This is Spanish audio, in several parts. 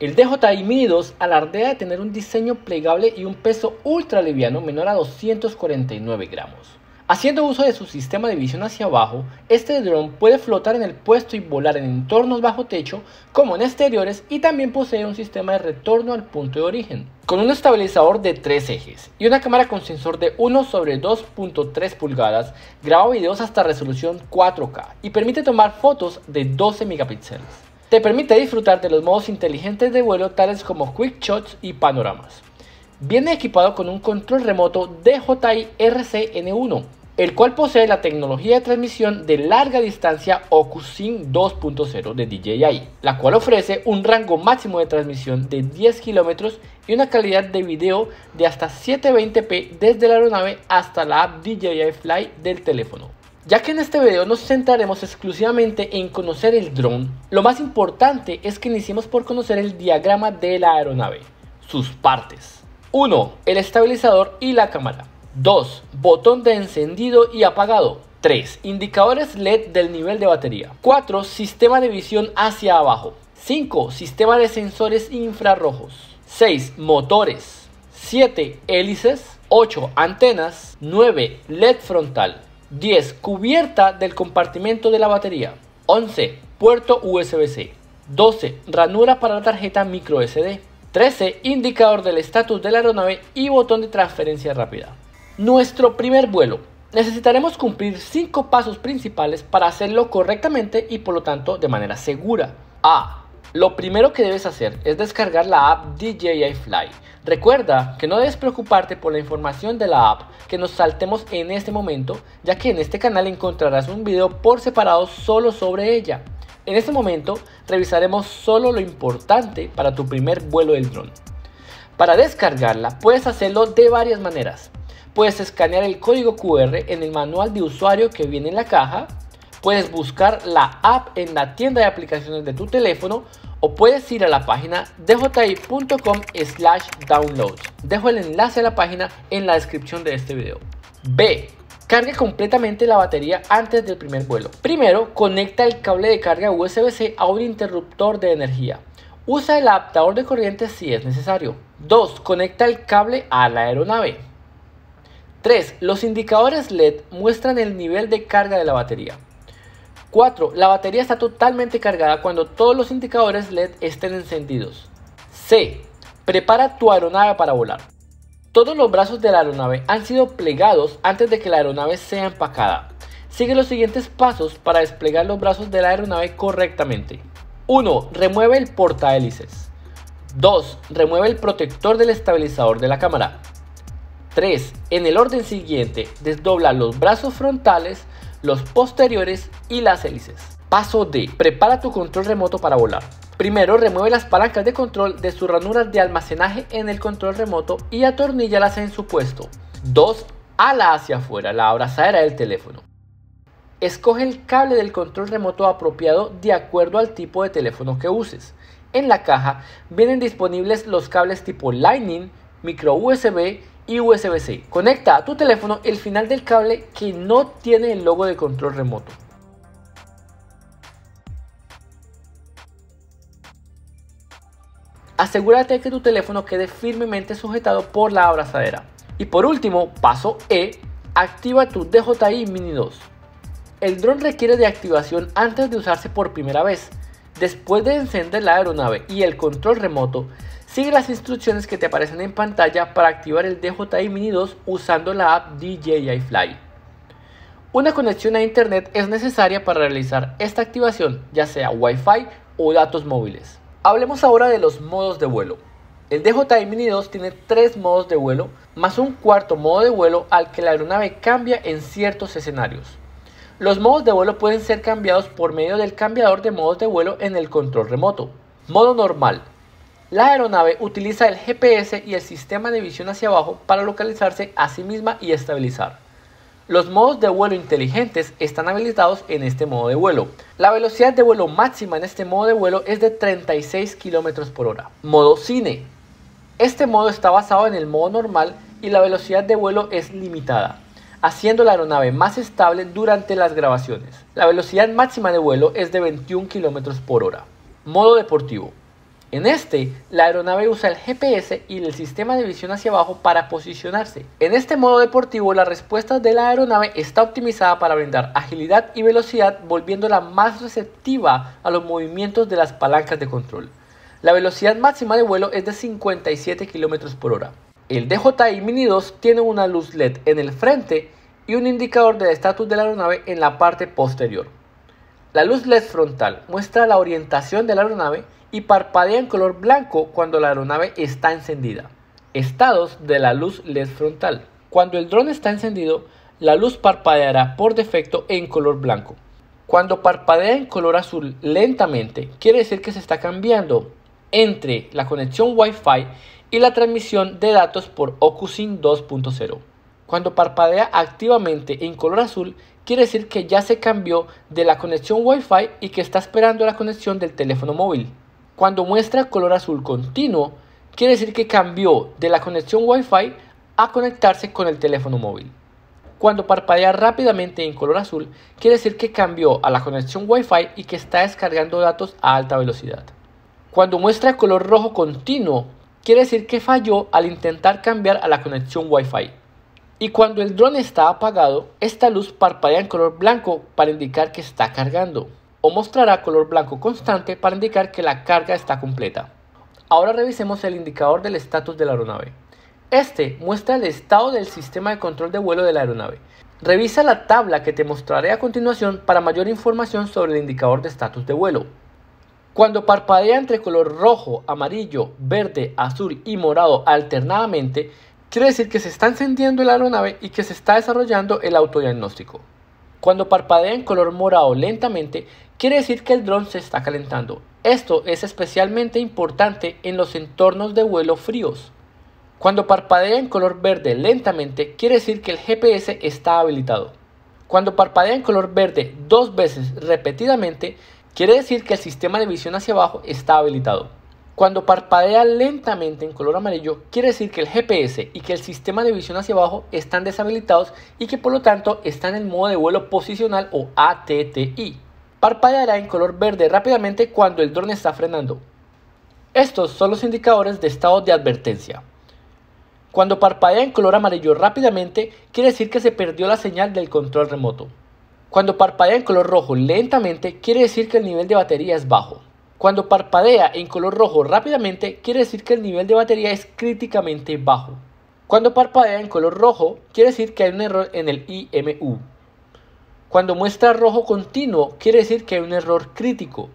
El DJI Mini 2 alardea de tener un diseño plegable y un peso ultra liviano menor a 249 gramos. Haciendo uso de su sistema de visión hacia abajo, este dron puede flotar en el puesto y volar en entornos bajo techo como en exteriores y también posee un sistema de retorno al punto de origen. Con un estabilizador de 3 ejes y una cámara con sensor de 1 sobre 2.3 pulgadas, graba videos hasta resolución 4K y permite tomar fotos de 12 megapíxeles. Te permite disfrutar de los modos inteligentes de vuelo tales como Quick Shots y Panoramas. Viene equipado con un control remoto DJI RCN1, el cual posee la tecnología de transmisión de larga distancia OcuSync 2.0 de DJI, la cual ofrece un rango máximo de transmisión de 10 kilómetros y una calidad de video de hasta 720p desde la aeronave hasta la app DJI Fly del teléfono. Ya que en este video nos centraremos exclusivamente en conocer el dron, lo más importante es que iniciemos por conocer el diagrama de la aeronave, sus partes. 1. El estabilizador y la cámara. 2. Botón de encendido y apagado. 3. Indicadores LED del nivel de batería. 4. Sistema de visión hacia abajo. 5. Sistema de sensores infrarrojos. 6. Motores. 7. Hélices. 8. Antenas. 9. LED frontal. 10. Cubierta del compartimento de la batería. 11. Puerto USB-C. 12. Ranura para la tarjeta micro SD. 13. Indicador del estatus de la aeronave y botón de transferencia rápida. Nuestro primer vuelo. Necesitaremos cumplir 5 pasos principales para hacerlo correctamente y por lo tanto de manera segura. A lo primero que debes hacer es descargar la app DJI Fly. Recuerda que no debes preocuparte por la información de la app que nos saltemos en este momento, ya que en este canal encontrarás un video por separado solo sobre ella. En este momento revisaremos solo lo importante para tu primer vuelo del dron. Para descargarla puedes hacerlo de varias maneras. Puedes escanear el código QR en el manual de usuario que viene en la caja Puedes buscar la app en la tienda de aplicaciones de tu teléfono o puedes ir a la página dji.com slash downloads. Dejo el enlace a la página en la descripción de este video. B. Cargue completamente la batería antes del primer vuelo. Primero, conecta el cable de carga USB-C a un interruptor de energía. Usa el adaptador de corriente si es necesario. 2. Conecta el cable a la aeronave. 3. Los indicadores LED muestran el nivel de carga de la batería. 4. La batería está totalmente cargada cuando todos los indicadores LED estén encendidos. C. Prepara tu aeronave para volar. Todos los brazos de la aeronave han sido plegados antes de que la aeronave sea empacada. Sigue los siguientes pasos para desplegar los brazos de la aeronave correctamente. 1. Remueve el porta-hélices. 2. Remueve el protector del estabilizador de la cámara. 3. En el orden siguiente, desdobla los brazos frontales, los posteriores y las hélices. Paso D. Prepara tu control remoto para volar. Primero remueve las palancas de control de sus ranuras de almacenaje en el control remoto y atorníllalas en su puesto. 2. Ala hacia afuera, la abrazadera del teléfono. Escoge el cable del control remoto apropiado de acuerdo al tipo de teléfono que uses. En la caja vienen disponibles los cables tipo Lightning, micro USB USB-C. Conecta a tu teléfono el final del cable que no tiene el logo de control remoto. Asegúrate que tu teléfono quede firmemente sujetado por la abrazadera. Y por último, paso E, activa tu DJI Mini 2. El dron requiere de activación antes de usarse por primera vez, Después de encender la aeronave y el control remoto, sigue las instrucciones que te aparecen en pantalla para activar el DJI Mini 2 usando la app DJI Fly. Una conexión a internet es necesaria para realizar esta activación, ya sea Wi-Fi o datos móviles. Hablemos ahora de los modos de vuelo. El DJI Mini 2 tiene tres modos de vuelo, más un cuarto modo de vuelo al que la aeronave cambia en ciertos escenarios. Los modos de vuelo pueden ser cambiados por medio del cambiador de modos de vuelo en el control remoto. Modo normal. La aeronave utiliza el GPS y el sistema de visión hacia abajo para localizarse a sí misma y estabilizar. Los modos de vuelo inteligentes están habilitados en este modo de vuelo. La velocidad de vuelo máxima en este modo de vuelo es de 36 km por hora. Modo cine. Este modo está basado en el modo normal y la velocidad de vuelo es limitada haciendo la aeronave más estable durante las grabaciones. La velocidad máxima de vuelo es de 21 km por hora. Modo deportivo. En este, la aeronave usa el GPS y el sistema de visión hacia abajo para posicionarse. En este modo deportivo, la respuesta de la aeronave está optimizada para brindar agilidad y velocidad, volviéndola más receptiva a los movimientos de las palancas de control. La velocidad máxima de vuelo es de 57 km por hora. El DJI Mini 2 tiene una luz LED en el frente y un indicador de estatus de la aeronave en la parte posterior. La luz LED frontal muestra la orientación de la aeronave y parpadea en color blanco cuando la aeronave está encendida. Estados de la luz LED frontal. Cuando el dron está encendido, la luz parpadeará por defecto en color blanco. Cuando parpadea en color azul lentamente, quiere decir que se está cambiando entre la conexión Wi-Fi y la transmisión de datos por OcuSync 2.0. Cuando parpadea activamente en color azul, quiere decir que ya se cambió de la conexión Wi-Fi y que está esperando la conexión del teléfono móvil. Cuando muestra color azul continuo, quiere decir que cambió de la conexión Wi-Fi a conectarse con el teléfono móvil. Cuando parpadea rápidamente en color azul, quiere decir que cambió a la conexión Wi-Fi y que está descargando datos a alta velocidad. Cuando muestra color rojo continuo, quiere decir que falló al intentar cambiar a la conexión Wi-Fi. Y cuando el dron está apagado, esta luz parpadea en color blanco para indicar que está cargando, o mostrará color blanco constante para indicar que la carga está completa. Ahora revisemos el indicador del estatus de la aeronave. Este muestra el estado del sistema de control de vuelo de la aeronave. Revisa la tabla que te mostraré a continuación para mayor información sobre el indicador de estatus de vuelo. Cuando parpadea entre color rojo, amarillo, verde, azul y morado alternadamente, quiere decir que se está encendiendo el aeronave y que se está desarrollando el autodiagnóstico. Cuando parpadea en color morado lentamente, quiere decir que el dron se está calentando. Esto es especialmente importante en los entornos de vuelo fríos. Cuando parpadea en color verde lentamente, quiere decir que el GPS está habilitado. Cuando parpadea en color verde dos veces repetidamente, Quiere decir que el sistema de visión hacia abajo está habilitado. Cuando parpadea lentamente en color amarillo, quiere decir que el GPS y que el sistema de visión hacia abajo están deshabilitados y que por lo tanto están en el modo de vuelo posicional o ATTI. Parpadeará en color verde rápidamente cuando el drone está frenando. Estos son los indicadores de estado de advertencia. Cuando parpadea en color amarillo rápidamente, quiere decir que se perdió la señal del control remoto. Cuando parpadea en color rojo lentamente, quiere decir que el nivel de batería es bajo. Cuando parpadea en color rojo rápidamente, quiere decir que el nivel de batería es críticamente bajo. Cuando parpadea en color rojo, quiere decir que hay un error en el IMU. Cuando muestra rojo continuo, quiere decir que hay un error crítico.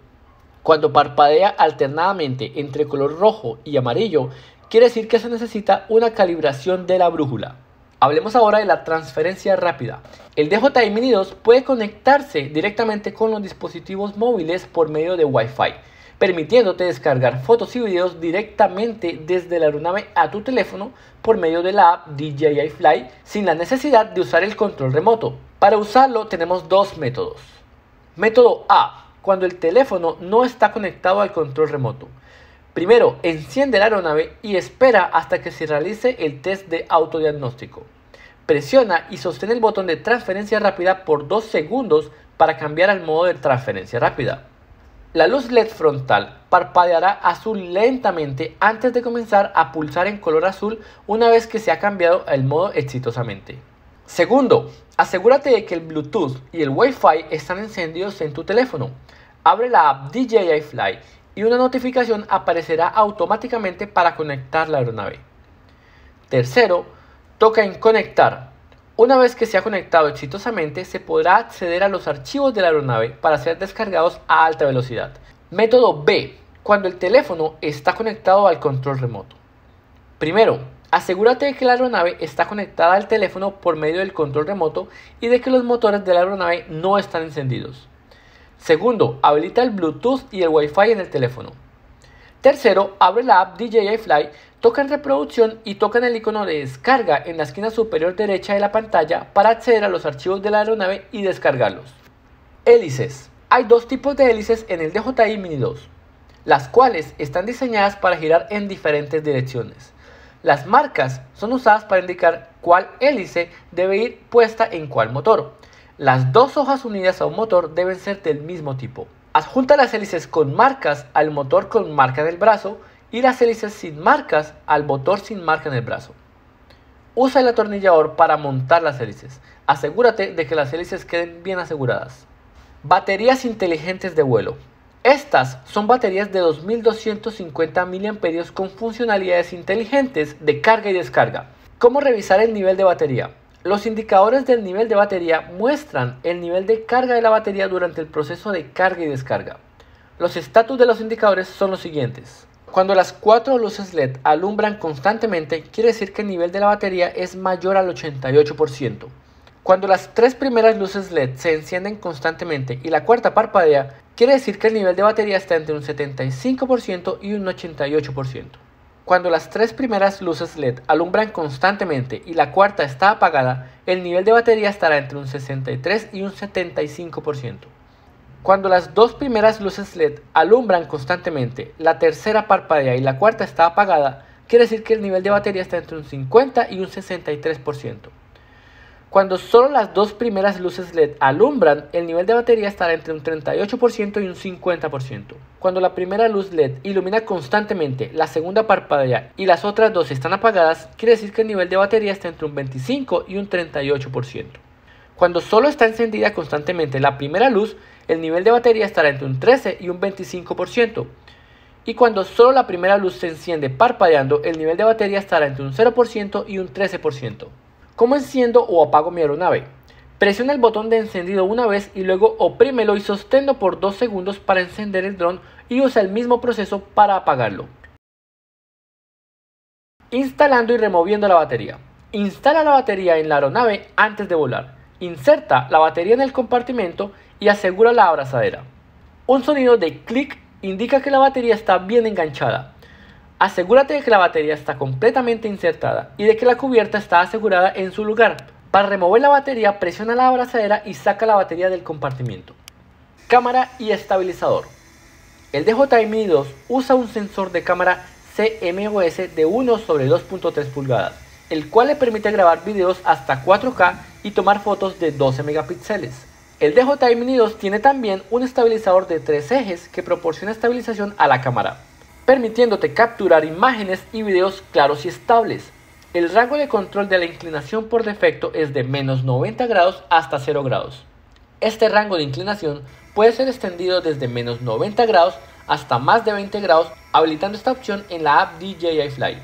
Cuando parpadea alternadamente entre color rojo y amarillo, quiere decir que se necesita una calibración de la brújula. Hablemos ahora de la transferencia rápida. El DJI Mini 2 puede conectarse directamente con los dispositivos móviles por medio de Wi-Fi, permitiéndote descargar fotos y videos directamente desde la aeronave a tu teléfono por medio de la app DJI Fly sin la necesidad de usar el control remoto. Para usarlo tenemos dos métodos. Método A, cuando el teléfono no está conectado al control remoto. Primero, enciende la aeronave y espera hasta que se realice el test de autodiagnóstico. Presiona y sostén el botón de transferencia rápida por 2 segundos para cambiar al modo de transferencia rápida. La luz LED frontal parpadeará azul lentamente antes de comenzar a pulsar en color azul una vez que se ha cambiado el modo exitosamente. Segundo, asegúrate de que el Bluetooth y el Wi-Fi están encendidos en tu teléfono. Abre la app DJI Fly y una notificación aparecerá automáticamente para conectar la aeronave. Tercero, toca en conectar. Una vez que se ha conectado exitosamente, se podrá acceder a los archivos de la aeronave para ser descargados a alta velocidad. Método B. Cuando el teléfono está conectado al control remoto. Primero, asegúrate de que la aeronave está conectada al teléfono por medio del control remoto y de que los motores de la aeronave no están encendidos. Segundo, habilita el Bluetooth y el Wi-Fi en el teléfono. Tercero, abre la app DJI Fly, toca en reproducción y toca en el icono de descarga en la esquina superior derecha de la pantalla para acceder a los archivos de la aeronave y descargarlos. Hélices. Hay dos tipos de hélices en el DJI Mini 2, las cuales están diseñadas para girar en diferentes direcciones. Las marcas son usadas para indicar cuál hélice debe ir puesta en cuál motor. Las dos hojas unidas a un motor deben ser del mismo tipo. Adjunta las hélices con marcas al motor con marca del brazo y las hélices sin marcas al motor sin marca en el brazo. Usa el atornillador para montar las hélices. Asegúrate de que las hélices queden bien aseguradas. Baterías inteligentes de vuelo. Estas son baterías de 2250 mAh con funcionalidades inteligentes de carga y descarga. ¿Cómo revisar el nivel de batería? Los indicadores del nivel de batería muestran el nivel de carga de la batería durante el proceso de carga y descarga. Los estatus de los indicadores son los siguientes. Cuando las cuatro luces LED alumbran constantemente, quiere decir que el nivel de la batería es mayor al 88%. Cuando las tres primeras luces LED se encienden constantemente y la cuarta parpadea, quiere decir que el nivel de batería está entre un 75% y un 88%. Cuando las tres primeras luces LED alumbran constantemente y la cuarta está apagada, el nivel de batería estará entre un 63 y un 75%. Cuando las dos primeras luces LED alumbran constantemente, la tercera parpadea y la cuarta está apagada, quiere decir que el nivel de batería está entre un 50 y un 63%. Cuando solo las dos primeras luces LED alumbran, el nivel de batería estará entre un 38% y un 50%. Cuando la primera luz LED ilumina constantemente, la segunda parpadea y las otras dos están apagadas, quiere decir que el nivel de batería está entre un 25 y un 38%. Cuando solo está encendida constantemente la primera luz, el nivel de batería estará entre un 13 y un 25%. Y cuando solo la primera luz se enciende parpadeando, el nivel de batería estará entre un 0% y un 13%. ¿Cómo enciendo o apago mi aeronave? Presiona el botón de encendido una vez y luego oprímelo y sosténlo por 2 segundos para encender el dron y usa el mismo proceso para apagarlo. Instalando y removiendo la batería. Instala la batería en la aeronave antes de volar. Inserta la batería en el compartimento y asegura la abrazadera. Un sonido de clic indica que la batería está bien enganchada. Asegúrate de que la batería está completamente insertada y de que la cubierta está asegurada en su lugar. Para remover la batería, presiona la abrazadera y saca la batería del compartimiento. Cámara y estabilizador. El DJI Mini 2 usa un sensor de cámara CMOS de 1 sobre 2.3 pulgadas, el cual le permite grabar videos hasta 4K y tomar fotos de 12 megapíxeles. El DJI Mini 2 tiene también un estabilizador de 3 ejes que proporciona estabilización a la cámara permitiéndote capturar imágenes y videos claros y estables. El rango de control de la inclinación por defecto es de menos 90 grados hasta 0 grados. Este rango de inclinación puede ser extendido desde menos 90 grados hasta más de 20 grados, habilitando esta opción en la app DJI Fly.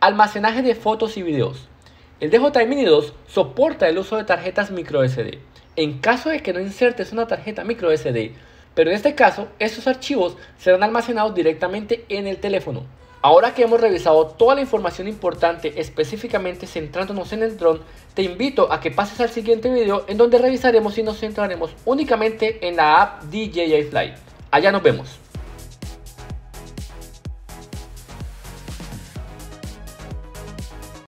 Almacenaje de fotos y videos. El DJI Mini 2 soporta el uso de tarjetas microSD. En caso de que no insertes una tarjeta microSD pero en este caso, estos archivos serán almacenados directamente en el teléfono. Ahora que hemos revisado toda la información importante específicamente centrándonos en el dron, te invito a que pases al siguiente video en donde revisaremos y nos centraremos únicamente en la app DJI Fly. Allá nos vemos.